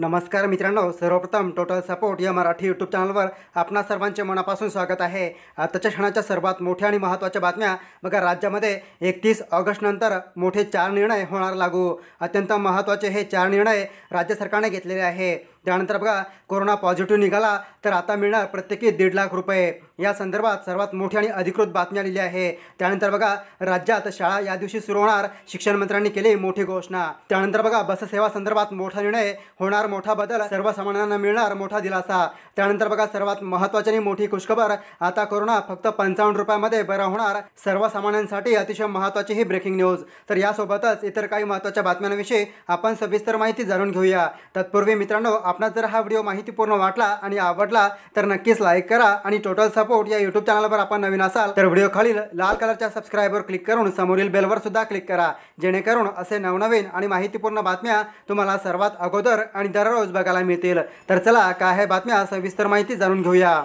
नमस्कार मित्रांनो सर्वप्रथम टोटल सपोर्ट या मराठी यूट्यूब चॅनलवर आपणा सर्वांचे मनापासून स्वागत आहे आताच्या क्षणाच्या सर्वात मोठ्या आणि महत्त्वाच्या बातम्या बघा राज्यामध्ये एकतीस ऑगस्टनंतर मोठे चार निर्णय होणार लागू अत्यंत महत्त्वाचे हे चार निर्णय राज्य सरकारने घेतलेले आहे त्यानंतर बघा कोरोना पॉझिटिव्ह निघाला तर आता मिळणार प्रत्येकी दीड लाख रुपये या संदर्भात सर्वात मोठी आणि अधिकृत बातमी आलेली आहे त्यानंतर बघा राज्यात शाळा या दिवशी सुरू होणार शिक्षण मंत्र्यांनी केली मोठी घोषणा त्यानंतर बघा बससेवा संदर्भात मोठा निर्णय होणार मोठा बदल सर्वसामान्यांना मिळणार मोठा दिलासा त्यानंतर बघा सर्वात महत्वाची आणि मोठी खुशखबर आता कोरोना फक्त पंचावन्न रुपयामध्ये बरा होणार सर्वसामान्यांसाठी अतिशय महत्वाची ही ब्रेकिंग न्यूज तर यासोबतच इतर काही महत्त्वाच्या बातम्यांविषयी आपण सविस्तर माहिती जाणून घेऊया तत्पूर्वी मित्रांनो आपला जर हा व्हिडिओ माहितीपूर्ण वाटला आणि आवडला तर नक्कीच लाईक करा आणि टोटल सपोर्ट या युट्यूब चॅनलवर आपण नवीन असाल तर व्हिडिओ खालील लाल कलरच्या सबस्क्राईबवर क्लिक करून समोरील बेलवर सुद्धा क्लिक करा जेणेकरून असे नवनवीन आणि माहितीपूर्ण बातम्या तुम्हाला सर्वात अगोदर आणि दररोज बघायला मिळतील तर चला काय आहे बातम्या सविस्तर माहिती जाणून घेऊया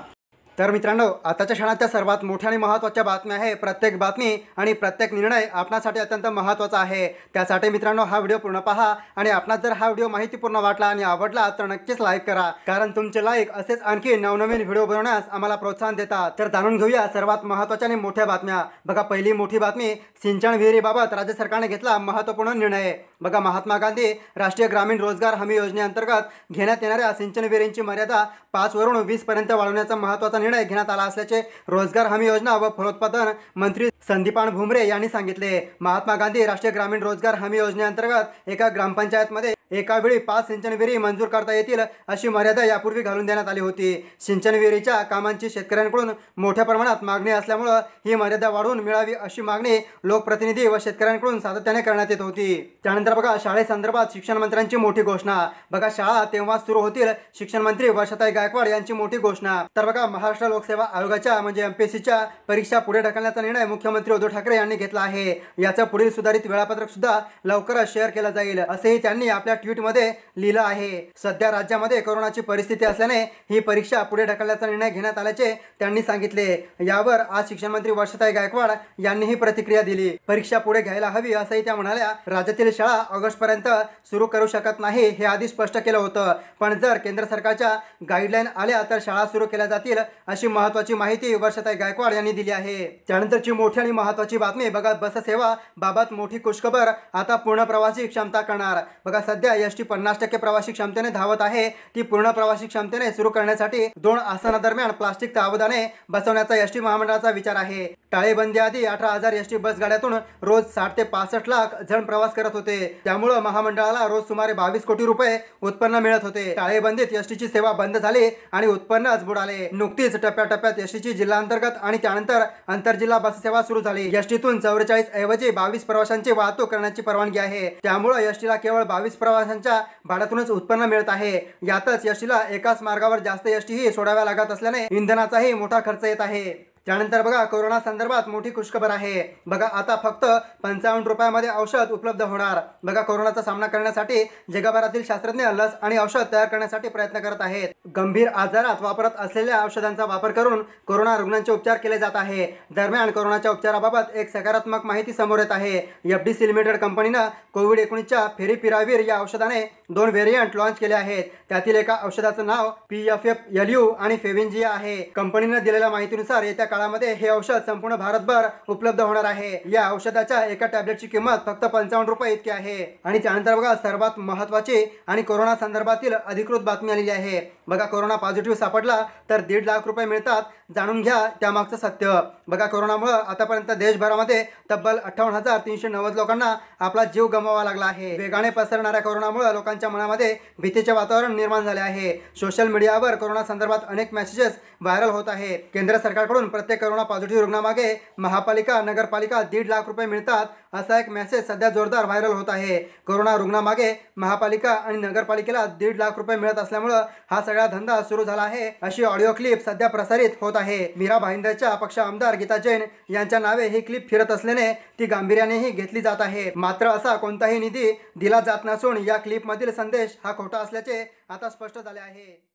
तर मित्रांनो आताच्या क्षणाच्या सर्वात मोठ्या आणि महत्त्वाच्या बातम्या आहे प्रत्येक बातमी आणि प्रत्येक निर्णय आपणासाठी अत्यंत महत्त्वाचा आहे त्यासाठी मित्रांनो हा व्हिडिओ पूर्ण पहा आणि आपणास जर हा व्हिडिओ माहितीपूर्ण वाटला आणि आवडला तर नक्कीच लाईक करा कारण तुमचे लाईक असेच आणखी नवनवीन व्हिडिओ बनवण्यास आम्हाला प्रोत्साहन देतात तर जाणून घेऊया सर्वात महत्त्वाच्या आणि मोठ्या बातम्या बघा पहिली मोठी बातमी सिंचन विहिरीबाबत राज्य सरकारने घेतला महत्त्वपूर्ण निर्णय बघा महात्मा गांधी राष्ट्रीय ग्रामीण रोजगार हमी योजनेअंतर्गत घेण्यात येणाऱ्या सिंचन विहिरींची मर्यादा पाचवरून वीसपर्यंत वाढवण्याचा महत्त्वाचा निर्णय घेण्यात आला असल्याचे रोजगार हमी योजना व फलोत्पादन मंत्री संदीपान भुमरे यांनी सांगितले महात्मा गांधी राष्ट्रीय ग्रामीण रोजगार हमी योजनेअंतर्गत एका ग्रामपंचायतमध्ये एकावेळी पाच सिंचन विहिरी मंजूर करता येतील अशी मर्यादा यापूर्वी घालून देण्यात आली होती सिंचन विहिरीच्या कामांची शेतकऱ्यांकडून मोठ्या प्रमाणात मागणी असल्यामुळं ही मर्यादा वाढवून मिळावी अशी मागणी लोकप्रतिनिधी व शेतकऱ्यांकडून सातत्याने करण्यात येत होती त्यानंतर बघा शाळेसंदर्भात शिक्षण मंत्र्यांची मोठी घोषणा बघा शाळा तेव्हा सुरू होतील शिक्षण मंत्री वर्षाताई गायकवाड यांची मोठी घोषणा तर बघा महाराष्ट्र लोकसेवा आयोगाच्या म्हणजे एमपीएससीच्या परीक्षा पुढे ढकलण्याचा निर्णय मुख्यमंत्री उद्धव ठाकरे यांनी घेतला आहे याचं पुढील सुधारित वेळापत्रक सुद्धा लवकरच शेअर केलं जाईल असेही त्यांनी आपल्या एका ट्विटमध्ये लिहिलं आहे सध्या राज्यामध्ये कोरोनाची परिस्थिती असल्याने ही परीक्षा पुढे ढकलण्याचा निर्णय घेण्यात आल्याचे त्यांनी सांगितले यावर आज शिक्षण मंत्री वर्षताई गायकवाड यांनीही प्रतिक्रिया दिली परीक्षा पुढे घ्यायला हवी असंही त्या म्हणाल्या राज्यातील शाळा ऑगस्ट पर्यंत सुरू करू शकत नाही हे आधी स्पष्ट केलं होतं पण जर केंद्र सरकारच्या गाईडलाईन आल्या तर शाळा सुरू केल्या जातील अशी महत्वाची माहिती वर्षताई गायकवाड यांनी दिली आहे त्यानंतरची मोठी आणि महत्वाची बातमी बघा बससेवा बाबत मोठी खुशखबर आता पूर्ण प्रवासी क्षमता करणार बघा सध्या सध्या एस टी पन्नास टक्के प्रवासी क्षमतेने धावत आहे ती पूर्ण प्रवासी क्षमतेने सुरू करण्यासाठी दोन आसनादरम्यान प्लास्टिक तावदाने बसवण्याचा एस टी महामंडळाचा विचार आहे टाळेबंदी आधी अठरा हजार एस टी बस गाड्यातून रोज साठ ते पासष्ट लाख जण प्रवास करत होते त्यामुळे महामंडळाला रोज सुमारे बावीस कोटी रुपये उत्पन्न मिळत होते टाळेबंदीत एस टीची सेवा बंद झाली आणि उत्पन्नच बुडाले नुकतीच टप्प्याटप्प्यात एस टीची जिल्हा अंतर्गत आणि त्यानंतर आंतरजिल्हा बस सेवा सुरू झाली एस टीतून चौवेचाळीस ऐवजी बावीस प्रवाशांची वाहतूक करण्याची परवानगी आहे त्यामुळे एस टीला केवळ बावीस प्रवास प्रवाशांच्या भाड्यातूनच उत्पन्न मिळत आहे यातच यशीला एकाच मार्गावर जास्त यशटीही सोडाव्या लागत असल्याने इंधनाचाही मोठा खर्च येत आहे त्यानंतर बघा कोरोना संदर्भात मोठी खुशखबर आहे बघा आता फक्त पंचावन्न रुपयामध्ये औषध उपलब्ध होणार बघा कोरोनाचा सामना करण्यासाठी जगभरातील शास्त्रज्ञ लस आणि औषध तयार करण्यासाठी प्रयत्न करत आहेत गंभीर आजारात वापरत असलेल्या औषधांचा वापर करून कोरोना रुग्णांचे उपचार केले जात आहे दरम्यान कोरोनाच्या उपचाराबाबत एक सकारात्मक माहिती समोर येत आहे एफ डी सी लिमिटेड कंपनीनं कोविड एकोणीसच्या फेरीपिरावीर या औषधाने दोन व्हेरियंट लॉन्च केले आहेत त्यातील एका औषधाचं नाव P F F L U आणि फेविनजिया आहे कंपनीनं दिलेल्या माहितीनुसार येत्या काळामध्ये हे औषध संपूर्ण भारतभर उपलब्ध होणार आहे या औषधाच्या एका टॅबलेटची किंमत फक्त पंचावन्न रुपये इतकी आहे आणि त्यानंतर बघा सर्वात महत्वाची आणि कोरोना संदर्भातील अधिकृत बातमी आलेली आहे बघा कोरोना पॉझिटिव्ह सापडला तर दीड लाख रुपये मिळतात जाणून घ्या त्यामागचं सत्य बघा कोरोनामुळं आतापर्यंत देशभरामध्ये तब्बल अठ्ठावन्न हजार तीनशे नव्वद लोकांना आपला जीव गमावा लागला आहे वेगाने पसरणाऱ्या कोरोनामुळे लोकांच्या मनामध्ये भीतीचे वातावरण निर्माण झाले आहे सोशल मीडियावर कोरोना संदर्भात अनेक मेसेजेस व्हायरल होत आहे केंद्र सरकारकडून प्रत्येक करोना पॉझिटिव्ह रुग्णामागे महापालिका नगरपालिका दीड लाख रुपये मिळतात असा एक मेसेज सध्या जोरदार व्हायरल होत आहे कोरोना रुग्णामागे महापालिका आणि नगरपालिकेला दीड लाख रुपये मिळत असल्यामुळं हा सगळा धंदा सुरू झाला आहे अशी ऑडिओ क्लिप सध्या प्रसारित होत आहे मीरा भाईंदरच्या पक्ष आमदार गीता जैन यांच्या नावे ही क्लिप फिरत असल्याने ती गांभीर्यानेही घेतली जात आहे मात्र असा कोणताही निधी दिला जात नसून या क्लिपमधील संदेश हा खोटा असल्याचे आता स्पष्ट झाले आहे